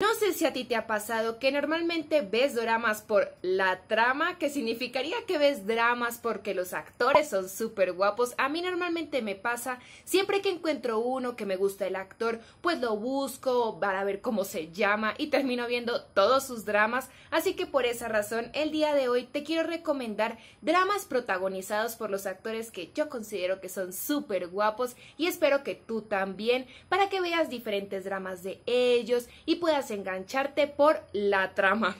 No sé si a ti te ha pasado que normalmente ves dramas por la trama, que significaría que ves dramas porque los actores son súper guapos. A mí normalmente me pasa, siempre que encuentro uno que me gusta el actor, pues lo busco para ver cómo se llama y termino viendo todos sus dramas. Así que por esa razón, el día de hoy te quiero recomendar dramas protagonizados por los actores que yo considero que son súper guapos y espero que tú también, para que veas diferentes dramas de ellos y puedas engancharte por la trama.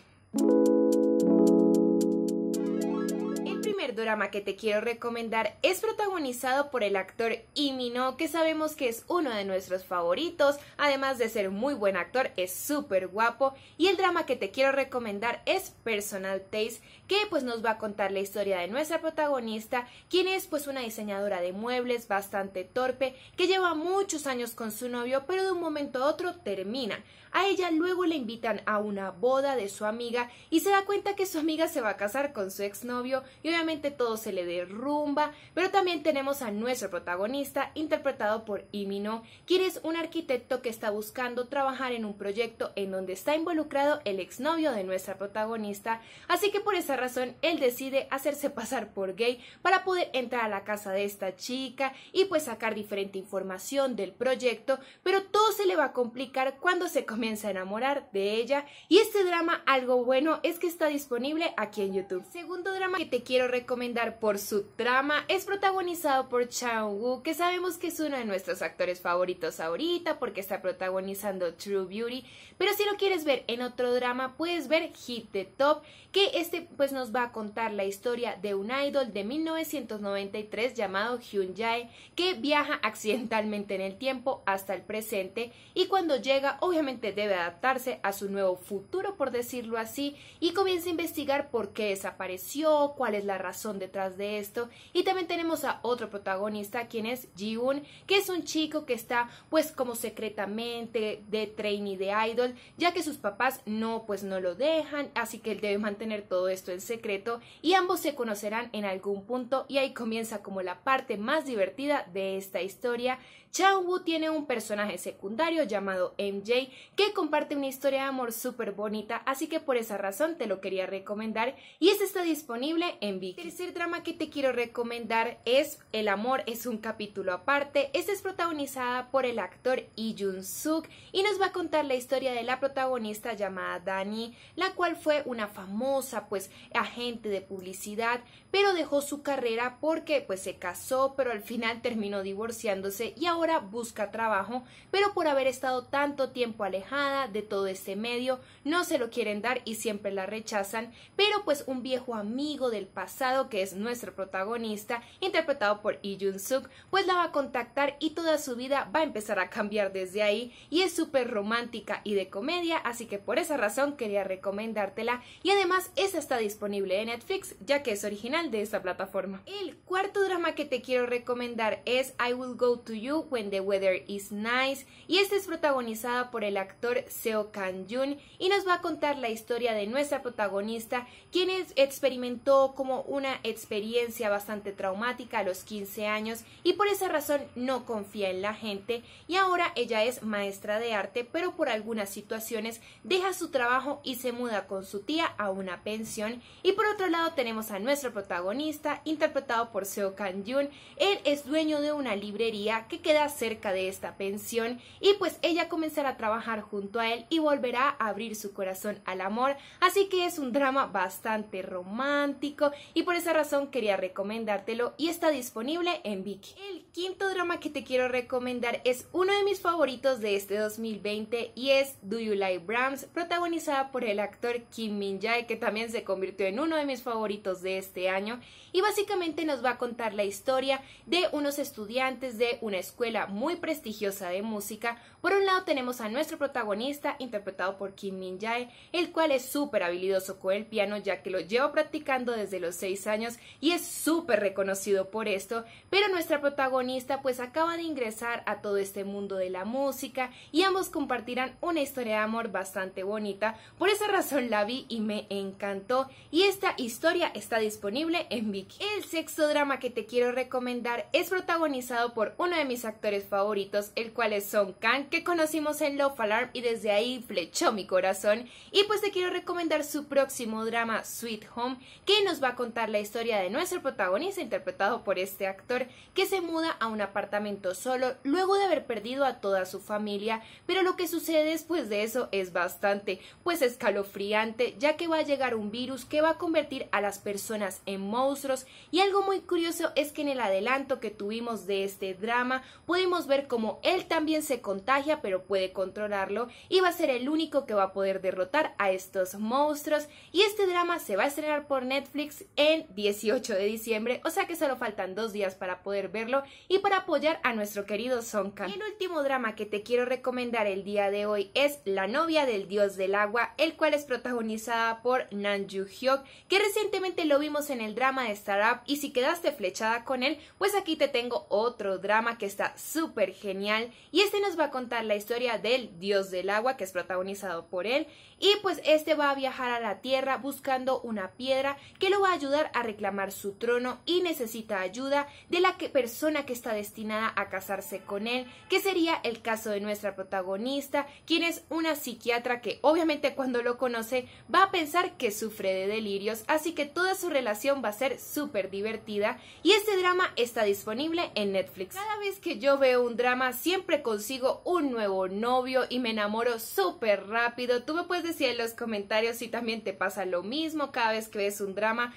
primer drama que te quiero recomendar es protagonizado por el actor Imino, que sabemos que es uno de nuestros favoritos, además de ser muy buen actor, es súper guapo. Y el drama que te quiero recomendar es Personal Taste, que pues nos va a contar la historia de nuestra protagonista, quien es pues una diseñadora de muebles bastante torpe, que lleva muchos años con su novio, pero de un momento a otro termina. A ella luego le invitan a una boda de su amiga y se da cuenta que su amiga se va a casar con su exnovio y obviamente todo se le derrumba, pero también tenemos a nuestro protagonista, interpretado por Imino, quien es un arquitecto que está buscando trabajar en un proyecto en donde está involucrado el exnovio de nuestra protagonista, así que por esa razón él decide hacerse pasar por gay para poder entrar a la casa de esta chica y pues sacar diferente información del proyecto, pero todo se le va a complicar cuando se comienza a enamorar de ella y este drama algo bueno es que está disponible aquí en YouTube. Segundo drama que te quiero recomendar por su trama es protagonizado por Chang Woo, que sabemos que es uno de nuestros actores favoritos ahorita porque está protagonizando True Beauty, pero si lo quieres ver en otro drama puedes ver Hit the Top, que este pues nos va a contar la historia de un idol de 1993 llamado Hyun Jae, que viaja accidentalmente en el tiempo hasta el presente y cuando llega obviamente debe adaptarse a su nuevo futuro por decirlo así y comienza a investigar por qué desapareció, cuál es la razón son detrás de esto. Y también tenemos a otro protagonista, quien es Ji-Hoon que es un chico que está pues como secretamente de trainee de idol, ya que sus papás no pues no lo dejan, así que él debe mantener todo esto en secreto y ambos se conocerán en algún punto y ahí comienza como la parte más divertida de esta historia. Chang-Woo tiene un personaje secundario llamado MJ que comparte una historia de amor súper bonita, así que por esa razón te lo quería recomendar y este está disponible en Big tercer drama que te quiero recomendar es El amor es un capítulo aparte. Esta es protagonizada por el actor Lee Jun Suk y nos va a contar la historia de la protagonista llamada Dani, la cual fue una famosa pues agente de publicidad, pero dejó su carrera porque pues se casó, pero al final terminó divorciándose y ahora busca trabajo, pero por haber estado tanto tiempo alejada de todo este medio, no se lo quieren dar y siempre la rechazan, pero pues un viejo amigo del pasado que es nuestro protagonista, interpretado por Lee Jun Suk, pues la va a contactar y toda su vida va a empezar a cambiar desde ahí y es súper romántica y de comedia, así que por esa razón quería recomendártela y además esa está disponible en Netflix ya que es original de esta plataforma. El cuarto drama que te quiero recomendar es I Will Go To You When The Weather Is Nice y esta es protagonizada por el actor Seo Kang-jun y nos va a contar la historia de nuestra protagonista quien experimentó como un una experiencia bastante traumática a los 15 años y por esa razón no confía en la gente y ahora ella es maestra de arte pero por algunas situaciones deja su trabajo y se muda con su tía a una pensión y por otro lado tenemos a nuestro protagonista interpretado por Seo Kang-jun él es dueño de una librería que queda cerca de esta pensión y pues ella comenzará a trabajar junto a él y volverá a abrir su corazón al amor así que es un drama bastante romántico y por esa razón quería recomendártelo y está disponible en Viki. El quinto drama que te quiero recomendar es uno de mis favoritos de este 2020 y es Do You Like Brahms, protagonizada por el actor Kim Min Jae, que también se convirtió en uno de mis favoritos de este año y básicamente nos va a contar la historia de unos estudiantes de una escuela muy prestigiosa de música. Por un lado tenemos a nuestro protagonista interpretado por Kim Min Jae, el cual es súper habilidoso con el piano ya que lo lleva practicando desde los 6 años y es súper reconocido por esto, pero nuestra protagonista pues acaba de ingresar a todo este mundo de la música y ambos compartirán una historia de amor bastante bonita. Por esa razón la vi y me encantó y esta historia está disponible en Viki. El sexto drama que te quiero recomendar es protagonizado por uno de mis actores favoritos, el cual es Song Kang, que conocimos en Love Alarm y desde ahí flechó mi corazón. Y pues te quiero recomendar su próximo drama, Sweet Home, que nos va a contar la historia de nuestro protagonista interpretado por este actor que se muda a un apartamento solo luego de haber perdido a toda su familia, pero lo que sucede después de eso es bastante, pues escalofriante, ya que va a llegar un virus que va a convertir a las personas en monstruos y algo muy curioso es que en el adelanto que tuvimos de este drama pudimos ver como él también se contagia pero puede controlarlo y va a ser el único que va a poder derrotar a estos monstruos y este drama se va a estrenar por Netflix en 18 de diciembre, o sea que solo faltan dos días para poder verlo y para apoyar a nuestro querido Sonka. el último drama que te quiero recomendar el día de hoy es La novia del dios del agua, el cual es protagonizada por Nan Yu Hyuk, que recientemente lo vimos en el drama de Startup y si quedaste flechada con él, pues aquí te tengo otro drama que está súper genial y este nos va a contar la historia del dios del agua que es protagonizado por él y pues este va a viajar a la tierra buscando una piedra que lo va a ayudar a reclamar su trono y necesita ayuda de la que persona que está destinada a casarse con él, que sería el caso de nuestra protagonista, quien es una psiquiatra que obviamente cuando lo conoce va a pensar que sufre de delirios, así que toda su relación va a ser súper divertida y este drama está disponible en Netflix. Cada vez que yo veo un drama siempre consigo un nuevo novio y me enamoro súper rápido. Tú me puedes decir en los comentarios si también te pasa lo mismo cada vez que ves un drama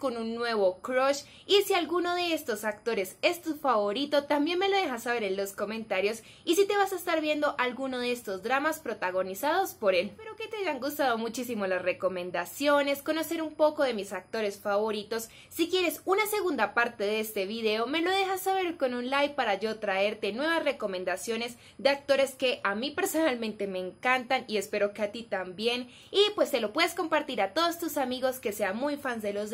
con un nuevo crush y si alguno de estos actores es tu favorito, también me lo dejas saber en los comentarios y si te vas a estar viendo alguno de estos dramas protagonizados por él. Espero que te hayan gustado muchísimo las recomendaciones, conocer un poco de mis actores favoritos. Si quieres una segunda parte de este video, me lo dejas saber con un like para yo traerte nuevas recomendaciones de actores que a mí personalmente me encantan y espero que a ti también. Y pues te lo puedes compartir a todos tus amigos que sean muy fans de los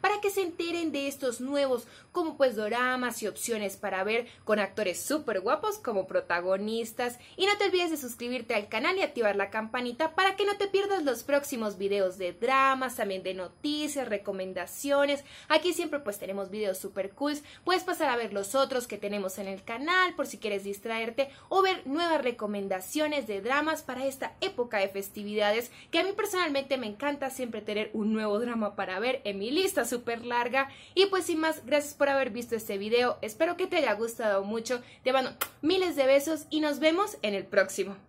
para que se enteren de estos nuevos, como pues dramas y opciones para ver con actores súper guapos como protagonistas. Y no te olvides de suscribirte al canal y activar la campanita para que no te pierdas los próximos videos de dramas, también de noticias, recomendaciones. Aquí siempre pues tenemos videos súper cool. Puedes pasar a ver los otros que tenemos en el canal por si quieres distraerte o ver nuevas recomendaciones de dramas para esta época de festividades que a mí personalmente me encanta siempre tener un nuevo drama para ver en mi lista súper larga. Y pues sin más, gracias por haber visto este video. Espero que te haya gustado mucho. Te mando miles de besos y nos vemos en el próximo.